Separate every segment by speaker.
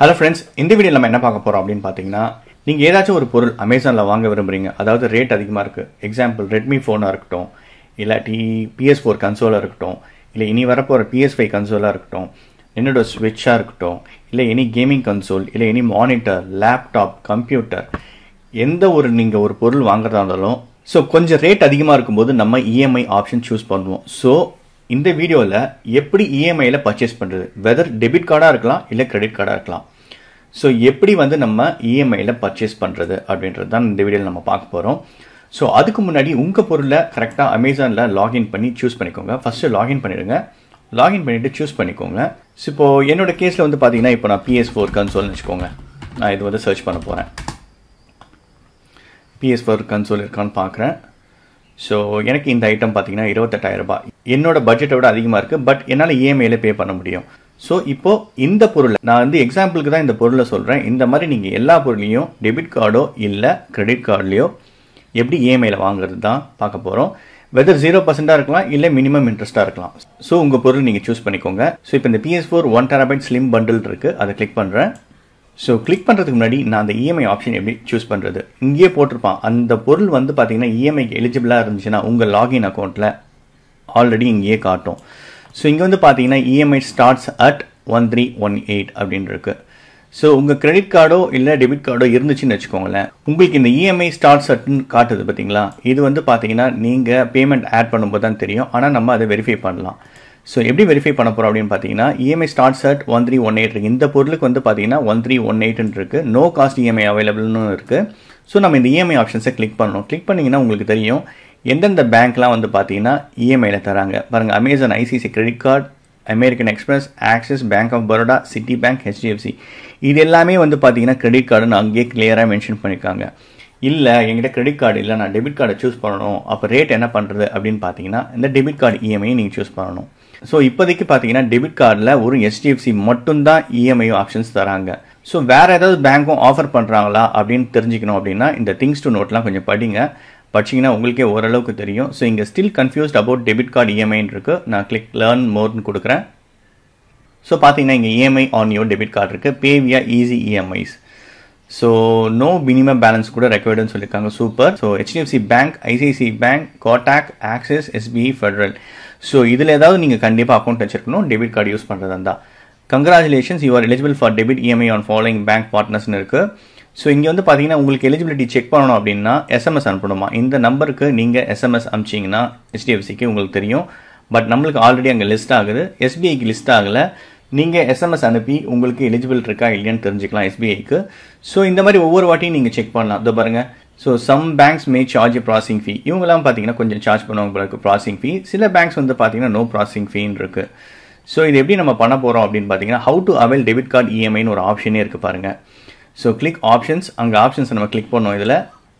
Speaker 1: hello friends இந்த video நம்ம என்ன பார்க்க போகிறோம் அப்படின்னு பார்த்தீங்கன்னா நீங்கள் ஏதாச்சும் ஒரு பொருள் அமேசானில் வாங்க விரும்புகிறீங்க அதாவது ரேட் அதிகமாக இருக்குது எக்ஸாம்பிள் ரெட்மி ஃபோனாக இருக்கட்டும் இல்லாட்டி பிஎஸ் ஃபோர் கன்சோலாக இருக்கட்டும் இல்லை இனி வரப்போகிற பிஎஸ் ஃபைவ் கன்சோலாக இருக்கட்டும் என்னோட ஸ்விட்சாக இருக்கட்டும் இல்லை எனி கேமிங் கன்சோல் இல்லை எனி மானிட்டர் லேப்டாப் கம்ப்யூட்டர் எந்த ஒரு நீங்கள் ஒரு பொருள் வாங்குறதா இருந்தாலும் ஸோ கொஞ்சம் ரேட் அதிகமாக இருக்கும்போது நம்ம இஎம்ஐ ஆப்ஷன் சூஸ் பண்ணுவோம் ஸோ இந்த வீடியோவில் எப்படி இஎம்ஐயில் பர்ச்சேஸ் பண்ணுறது வெதர் டெபிட் கார்டாக இருக்கலாம் இல்லை கிரெடிட் கார்டாக இருக்கலாம் ஸோ எப்படி வந்து நம்ம இஎம்ஐயில் e பர்ச்சேஸ் பண்ணுறது அப்படின்றது தான் இந்த வீடியோவில் நம்ம பார்க்க போகிறோம் ஸோ அதுக்கு முன்னாடி உங்கள் பொருளை கரெக்டாக அமேசானில் லாகின் பண்ணி சூஸ் பண்ணிக்கோங்க ஃபஸ்ட்டு லாகின் பண்ணிடுங்க லாகின் பண்ணிவிட்டு சூஸ் பண்ணிக்கோங்க ஸோ இப்போது என்னோட கேஸில் வந்து பார்த்தீங்கன்னா இப்போ நான் பிஎஸ் ஃபோர் கன்சோல்னு வச்சுக்கோங்க நான் இது வந்து சர்ச் பண்ண போகிறேன் பிஎஸ் ஃபோர் கன்சோல் இருக்கான்னு பார்க்குறேன் ஸோ எனக்கு இந்த ஐட்டம் பார்த்தீங்கன்னா இருபத்தெட்டாயிரம் ரூபாய் என்னோட பட்ஜெட்டை விட அதிகமாக இருக்குது பட் என்னால் இஎம்ஐயில் e பே பண்ண முடியும் ஸோ இப்போது இந்த பொருளை நான் வந்து எக்ஸாம்பிளுக்கு தான் இந்த பொருளை சொல்கிறேன் இந்த மாதிரி நீங்கள் எல்லா பொருளையும் டெபிட் கார்டோ இல்லை கிரெடிட் கார்டுலையோ எப்படி இஎம்ஐயில் e வாங்குறது தான் பார்க்க போகிறோம் வெதர் ஜீரோ பர்சென்ட்டாக இருக்கலாம் இல்லை மினிமம் இன்ட்ரெஸ்ட்டாக இருக்கலாம் ஸோ உங்கள் பொருள் நீங்கள் சூஸ் பண்ணிக்கோங்க ஸோ இப்போ இந்த PS four one terabyte slim bundle இருக்குது அதை கிளிக் பண்ணுறேன் ஸோ கிளிக் பண்ணுறதுக்கு முன்னாடி நான் அந்த இஎம்ஐ e ஆப்ஷன் எப்படி சூஸ் பண்ணுறது இங்கேயே போட்டிருப்பான் அந்த பொருள் வந்து பார்த்தீங்கன்னா இஎம்ஐக்கு e எலிஜிபிளாக இருந்துச்சுன்னா உங்கள் லாகின் அக்கௌண்ட்டில் ஆல்ரெடி இங்கேயே காட்டும் ஸோ இங்கே வந்து பார்த்தீங்கன்னா EMI e starts at one three one eight அப்படின்னு இருக்கு ஸோ உங்கள் கிரெடிட் கார்டோ இல்லை டெபிட் கார்டோ இருந்துச்சுன்னு வச்சுக்கோங்களேன் உங்களுக்கு இந்த இஎம்ஐ ஸ்டார்ட்ஸ் அட்னு காட்டுது பார்த்தீங்களா இது வந்து பார்த்தீங்கன்னா நீங்கள் பேமெண்ட் ஆட் பண்ணும்போது தான் தெரியும் ஆனால் நம்ம அதை வெரிஃபை பண்ணலாம் ஸோ எப்படி வெரிஃபை பண்ண போகிறோம் அப்படின்னு பார்த்தீங்கன்னா EMI start at one three one eight இருக்குது இந்த பொருளுக்கு வந்து பார்த்தீங்கன்னா ஒன் த்ரீ ஒன் எயிட்னு இருக்குது நோ காஸ்ட் இஎம்ஐ அவைலபிள்னு இருக்குது ஸோ நம்ம இந்த இஎம்ஐ ஆப்ஷன்ஸை கிளிக் பண்ணணும் கிளிக் பண்ணிங்கன்னா உங்களுக்கு தெரியும் எந்தெந்த பேங்க்லாம் வந்து பார்த்தீங்கன்னா இஎம்ஐயில் e தராங்க பாருங்கள் Amazon ICC credit card American Express Axis Bank of Baroda Citi Bank HDFC இது எல்லாமே வந்து பார்த்தீங்கன்னா கிரெடிட் கார்டுன்னு அங்கேயே கிளியராக மென்ஷன் பண்ணியிருக்காங்க இல்லை எங்கிட்ட கிரெடிட் கார்டு இல்லை நான் டெபிட் கார்டை சூஸ் பண்ணணும் அப்போ ரேட் என்ன பண்ணுறது அப்படின்னு பார்த்தீங்கன்னா இந்த டெபிட் கார்டு இஎம்ஐ நீங்கள் சூஸ் பண்ணணும் ஸோ இப்போதைக்கு பார்த்தீங்கன்னா டெபிட் கார்டில் ஒரு ஹெச்டிஎஃப்சி மட்டும்தான் இஎம்ஐ e ஆப்ஷன்ஸ் தராங்க ஸோ வேறு ஏதாவது பேங்க்கும் ஆஃபர் பண்ணுறாங்களா அப்படின்னு தெரிஞ்சுக்கணும் அப்படின்னா இந்த திங்ஸ் டு நோட்லாம் கொஞ்சம் படிங்க படிச்சிங்கன்னா உங்களுக்கே ஓரளவுக்கு தெரியும் ஸோ இங்கே still confused about debit card இஎம்ஐன்னு இருக்குது நான் கிளிக் லேர்ன் மோர்னு கொடுக்குறேன் ஸோ பார்த்தீங்கன்னா இங்கே EMI on your debit card இருக்குது pay via easy EMIs so no minimum balance கூட ரெக்வயர்டுன்னு சொல்லியிருக்காங்க super so HDFC bank ICICI bank Kotak Axis SBI federal so இதில் ஏதாவது நீங்கள் கண்டிப்பாக அக்கௌண்ட் வச்சிருக்கணும் டெபிட் கார்டு யூஸ் பண்ணுறதா இருந்தால் congratulations you are eligible for debit EMI on following bank பார்ட்னர்ஸ்னு இருக்குது ஸோ இங்கே வந்து பார்த்தீங்கன்னா உங்களுக்கு எலிஜிபிலிட்டி செக் பண்ணணும் அப்படின்னா எஸ்எம்எஸ் அனுப்பணுமா இந்த நம்பருக்கு நீங்கள் எஸ்எம்எஸ் அனுப்பிச்சிங்கன்னா ஹெச்டிஎஃப்சிக்கு உங்களுக்கு தெரியும் பட் நம்மளுக்கு ஆல்ரெடி அங்கே லிஸ்ட் ஆகுது எஸ்பிஐக்கு லிஸ்ட் ஆகலை நீங்கள் எஸ்எம்எஸ் அனுப்பி உங்களுக்கு எலிஜிபிள் இருக்கா இல்லையான்னு தெரிஞ்சுக்கலாம் எஸ்பிஐக்கு ஸோ இந்த மாதிரி ஒவ்வொரு வாட்டியும் நீங்கள் செக் பண்ணலாம் இதோ பாருங்கள் so some banks may charge processing fee இவங்கெல்லாம் பார்த்தீங்கன்னா கொஞ்சம் சார்ஜ் பண்ணுவாங்க உங்களுக்கு ப்ராசிங் ஃபீ சில பேங்க்ஸ் வந்து பார்த்தீங்கன்னா நோ ப்ராசிங் ஃபீன்னு இருக்குது ஸோ இது எப்படி நம்ம பண்ண போகிறோம் அப்படின்னு பார்த்தீங்கன்னா how to avail debit card இஎம்ஐன்னு ஒரு ஆப்ஷனே இருக்குது பாருங்கள் ஸோ கிளிக் ஆப்ஷன்ஸ் அங்கே ஆப்ஷன்ஸ் நம்ம கிளிக் பண்ணோம் இதில்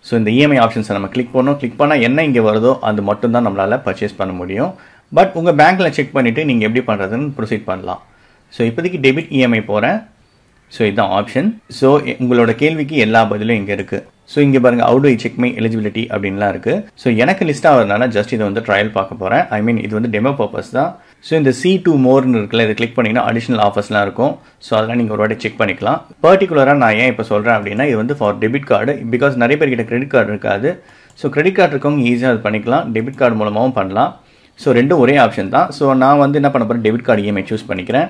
Speaker 1: ஸோ இந்த இஎம்ஐ e ஆப்ஷன்ஸை நம்ம கிளிக் பண்ணோம் கிளிக் பண்ணால் என்ன இங்கே வருதோ அது மட்டும் தான் நம்மளால் பர்ச்சேஸ் பண்ண முடியும் பட் உங்கள் பேங்க்கில் செக் பண்ணிவிட்டு நீங்கள் எப்படி பண்ணுறதுன்னு ப்ரொசீட் பண்ணலாம் ஸோ இப்போதைக்கு டெபிட் இஎம்ஐ போகிறேன் ஸோ இதுதான் ஆப்ஷன் ஸோ உங்களோட கேள்விக்கு எல்லா பதிலும் இங்கே இருக்குது ஸோ இங்கே பாருங்க out I check my eligibility அப்படின்லாம் இருக்குது ஸோ எனக்கு லிஸ்ட் ஆகிறதுனால ஜஸ்ட் இதை வந்து ட்ரையல் பார்க்க போகிறேன் ஐ மீன் இது வந்து டெமோ பர்பஸ் தான் ஸோ இந்த சி டூ மோர்னு இருக்குல்ல இதை கிளிக் பண்ணிங்கன்னா அடிஷனல் ஆஃபர்ஸ்லாம் இருக்கும் ஸோ அதெல்லாம் நீங்கள் ஒரு வாட்டி செக் பண்ணிக்கலாம் பர்டிகுலராக நான் ஏன் இப்போ சொல்கிறேன் அப்படின்னா இது வந்து ஃபார் டெபிட் கார்டு பிகாஸ் நிறைய பேர்கிட்ட கிரெடிட் கார்டு இருக்காது ஸோ கிரெடிட் கார்டு இருக்கவங்க ஈஸியாக அது பண்ணிக்கலாம் டெபிட் கார்டு மூலமாகவும் பண்ணலாம் ஸோ ரெண்டும் ஒரே ஆப்ஷன் தான் ஸோ நான் வந்து என்ன பண்ண போகிறேன் டெபிட் கார்டு இஎம்ஐ சூஸ் பண்ணிக்கிறேன்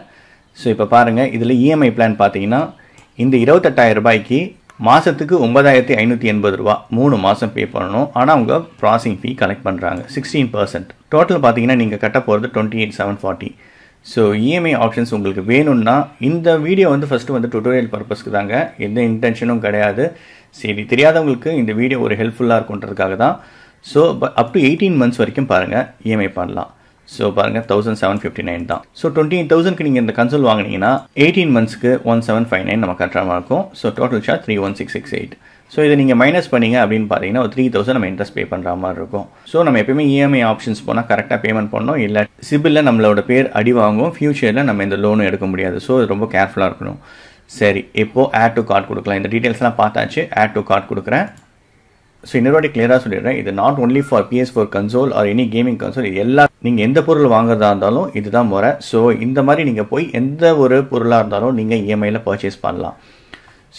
Speaker 1: ஸோ இப்போ பாருங்கள் இதில் இஎம்ஐ e பிளான் பார்த்தீங்கன்னா இந்த இருபத்தெட்டாயிரம் ரூபாய்க்கு மாதத்துக்கு ஒன்பதாயிரத்தி ஐநூற்றி எண்பது ரூபா மூணு மாதம் பே பண்ணணும் ஆனால் அவங்க ப்ராசிங் ஃபீ கலெக்ட் பண்ணுறாங்க சிக்ஸ்டீன் பர்சன்ட் டோட்டல் பார்த்தீங்கன்னா நீங்கள் கட்ட போகிறது twenty eight seven forty so EMI options உங்களுக்கு வேணும்னா இந்த வீடியோ வந்து ஃபஸ்ட்டு வந்து டுட்டோரியல் பர்பஸ்க்கு தாங்க எந்த இன்டென்ஷனும் கிடையாது சரி தெரியாதவங்களுக்கு இந்த வீடியோ ஒரு ஹெல்ப்ஃபுல்லாக இருக்குன்றதுக்காக தான் so up to eighteen months வரைக்கும் பாருங்கள் இஎம்ஐ e பண்ணலாம் ஸோ பாருங்கள் தௌசண்ட் செவன் ஃபிஃப்டி நைன் தான் ஸோ டுவெண்ட்டி எயிட் தௌசண்ட்க்கு நீங்கள் இந்த கன்சோல் வாங்கினீங்கன்னா எயிட்டீன் மந்த்ஸ்க்கு ஒன் செவன் ஃபைவ் நைன் நம்ம கட்டுற இருக்கும் so total short three one six six eight so இதை நீங்கள் மைனஸ் பண்ணீங்க அப்படின்னு பார்த்தீங்கன்னா ஒரு த்ரீ தௌசண்ட் நம்ம இன்ட்ரெஸ்ட் பே பண்ணுற மாதிரி இருக்கும் ஸோ நம்ம எப்பயுமே இஎம்ஐ e ஆப்ஷன்ஸ் போனால் கரெக்டாக பேமெண்ட் பண்ணோம் இல்லை சிபிலில் நம்மளோட பேர் அடி வாங்குவோம் ஃபியூச்சரில் நம்ம இந்த லோனும் எடுக்க முடியாது ஸோ ரொம்ப கேர்ஃபுல்லாக இருக்கணும் சரி இப்போ ஆட் டு கார்டு கொடுக்கலாம் இந்த டீட்டெயில்ஸ்லாம் பார்த்தாச்சு ஆட் டு கார்டு கொடுக்குறேன் ஸோ இன்னொரு வாட்டி கிளியராக சொல்லிடுறேன் இது not only for PS four console or any gaming console எல்லா நீங்கள் எந்த பொருள் வாங்குறதா இருந்தாலும் இதுதான் முறை ஸோ இந்த மாதிரி நீங்கள் போய் எந்த ஒரு பொருளாக இருந்தாலும் நீங்கள் இஎம்ஐயில் பர்ச்சேஸ் பண்ணலாம்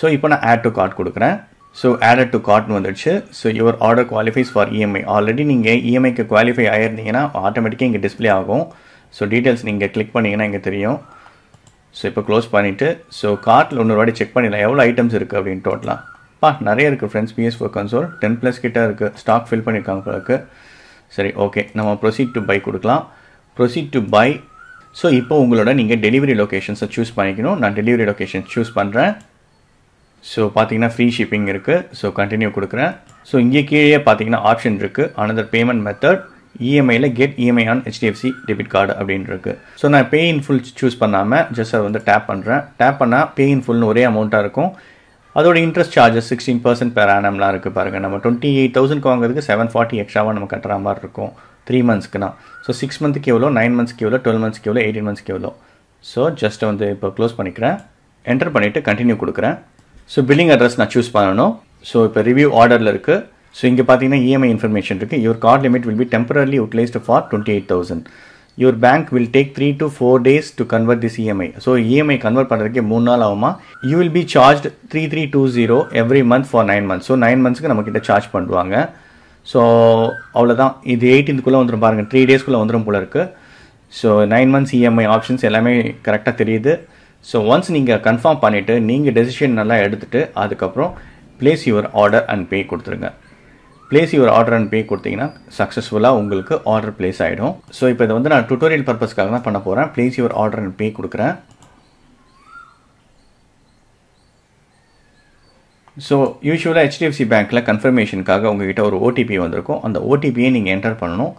Speaker 1: ஸோ இப்போ நான் ஆட் டு கார்ட் கொடுக்குறேன் ஸோ ஆடட் டு கார்ட்னு வந்துடுச்சு so your order qualifies for EMI already நீங்கள் இஎம்ஐக்கு குவாலிஃபை ஆயிருந்தீங்கன்னா ஆட்டோமேட்டிக்காக இங்கே டிஸ்பிளே ஆகும் ஸோ டீட்டெயில்ஸ் நீங்கள் கிளிக் பண்ணீங்கன்னா இங்கே தெரியும் ஸோ இப்போ க்ளோஸ் பண்ணிவிட்டு ஸோ கார்ட்டில் இன்னொரு வாட்டி செக் பண்ணிடலாம் எவ்வளோ ஐட்டம்ஸ் இருக்குது அப்படின்னு டோட்டலாக பா நிறைய இருக்குது friends PS four console ten plus கிட்டே இருக்குது ஸ்டாக் ஃபில் பண்ணியிருக்காங்க போலருக்கு சரி ஓகே நம்ம ப்ரொசீட் டு பை கொடுக்கலாம் ப்ரொசீட் டு பை ஸோ இப்போ உங்களோட நீங்கள் டெலிவரி லொக்கேஷன்ஸை சூஸ் பண்ணிக்கணும் நான் டெலிவரி லொக்கேஷன் சூஸ் பண்ணுறேன் ஸோ பார்த்தீங்கன்னா ஃப்ரீ ஷிப்பிங் இருக்குது ஸோ கண்டினியூ கொடுக்குறேன் ஸோ இங்கே கீழே பார்த்தீங்கன்னா ஆப்ஷன் இருக்குது அனதர் பேமெண்ட் மெத்தட் இஎம்ஐயில் get EMI on HDFC debit card அப்படின்னு இருக்கு ஸோ நான் பே இன் ஃபுல் சூஸ் பண்ணாமல் ஜஸ்ட் அதை வந்து டேப் பண்ணுறேன் டேப் பண்ணால் பே இன் ஃபுல்னு ஒரே அமௌண்ட்டாக இருக்கும் அதோட interest charges sixteen percent per ஆனம்லாம் இருக்குது பாருங்கள் நம்ம டுவெண்ட்டி எயிட் தௌசண்ட்க்கு வாங்குறதுக்கு செவன் ஃபார்ட்டி எக்ஸ்ட்ராவாக நம்ம கட்டுற மாதிரி இருக்கும் த்ரீ மந்த்ஸ்க்குனா ஸோ சிக்ஸ் மந்த்துக்கு எவ்வளோ நைன் மந்த்ஸ்க்கு எவ்வளோ டுவெல் மந்த்ஸ்க்கு எவ்வளோ எயிட்டீன் மந்த்ஸ்க்கு எவ்வளோ ஸோ ஜஸ்ட் வந்து இப்போ க்ளோஸ் பண்ணிக்கிறேன் என்டர் பண்ணிவிட்டு கண்டினியூ கொடுக்குறேன் ஸோ பில்லிங் அட்ரஸ் நான் சூஸ் பண்ணணும் ஸோ இப்போ ரிவ்யூ ஆர்டரில் இருக்குது ஸோ இங்கே பார்த்தீங்கன்னா இஎம்ஐ இன்ஃபர்மேஷன் இருக்குது your card limit will be temporarily utilised for twenty eight thousand your bank will take three to four days to convert this EMI so EMI convert பண்ணுறதுக்கு மூணு நாள் ஆகுமா you will be charge three three two zero every month for nine months so nine மந்த்ஸ்க்கு நம்மக்கிட்ட charge பண்ணுவாங்க so அவ்வளோதான் இது எயிட்டீன்த்துக்குள்ளே வந்துடும் பாருங்கள் த்ரீ டேஸ்க்குள்ளே வந்துடும் போல இருக்குது so nine months EMI options எல்லாமே கரெக்டாக தெரியுது ஸோ ஒன்ஸ் நீங்கள் கன்ஃபார்ம் பண்ணிவிட்டு நீங்கள் டெசிஷன் நல்லா எடுத்துகிட்டு அதுக்கப்புறம் place your order and pay கொடுத்துருங்க place your order and pay கொடுத்தீங்கன்னா சக்ஸஸ்ஃபுல்லாக உங்களுக்கு ஆர்டர் பிளேஸ் ஆகிடும் ஸோ இப்போ இதை வந்து நான் டுட்டோரியல் பர்பஸ்க்காக தான் பண்ண போகிறேன் place your order and pay கொடுக்குறேன் ஸோ யூஸ்வலாக ஹெச்டிஎஃப்சி பேங்க்கில் கன்ஃபர்மேஷனுக்காக உங்ககிட்ட ஒரு ஓடிபி வந்திருக்கும் அந்த ஓடிபியை நீங்கள் என்டர் பண்ணணும்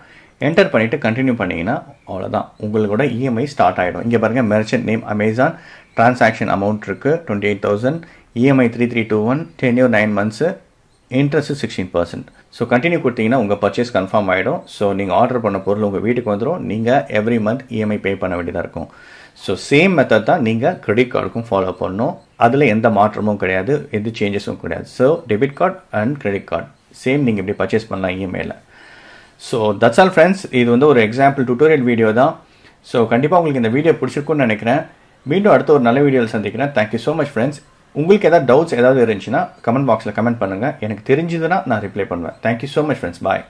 Speaker 1: என்டர் பண்ணிவிட்டு கண்டினியூ பண்ணிங்கன்னா அவ்வளோதான் உங்களோட இஎம்ஐ ஸ்டார்ட் ஆகிடும் இங்கே பாருங்கள் merchant name Amazon transaction amount இருக்குது twenty eight thousand EMI three three two one ten year nine months interest sixteen percent so continue கொடுத்தீங்கன்னா உங்கள் பர்ச்சேஸ் கன்ஃபார்ம் ஆகிடும் ஸோ நீங்கள் ஆர்டர் பண்ண பொருள் உங்கள் வீட்டுக்கு வந்துடும் நீங்கள் every month EMI e pay பண்ண வேண்டியதாக இருக்கும் ஸோ சேம் மெத்தட் தான் நீங்கள் கிரெடிட் கார்டுக்கும் ஃபாலோ பண்ணணும் அதில் எந்த மாற்றமும் கிடையாது எந்த சேஞ்சஸும் கிடையாது so debit card and credit card same நீங்கள் இப்படி பர்ச்சேஸ் பண்ணலாம் இஎம்ஐயில் ஸோ தட்ஸ் ஆல் ஃப்ரெண்ட்ஸ் இது வந்து ஒரு எக்ஸாம்பிள் டுட்டோரியல் வீடியோ தான் ஸோ கண்டிப்பாக உங்களுக்கு இந்த வீடியோ பிடிச்சிருக்குன்னு நினைக்கிறேன் மீண்டும் அடுத்த ஒரு நல்ல வீடியோவில் சந்திக்கிறேன் தேங்க்யூ ஸோ மச் ஃப்ரெண்ட்ஸ் உங்களுக்கு ஏதாவது டவுட்ஸ் ஏதாவது இருந்துச்சுன்னா கமெண்ட் பாக்ஸில் கமெண்ட் பண்ணுங்கள் எனக்கு தெரிஞ்சதுன்னா நான் ரிப்ளை பண்ணுவேன் தேங்க்யூ ஸோ மச் ஃப்ரெண்ட்ஸ் பாய்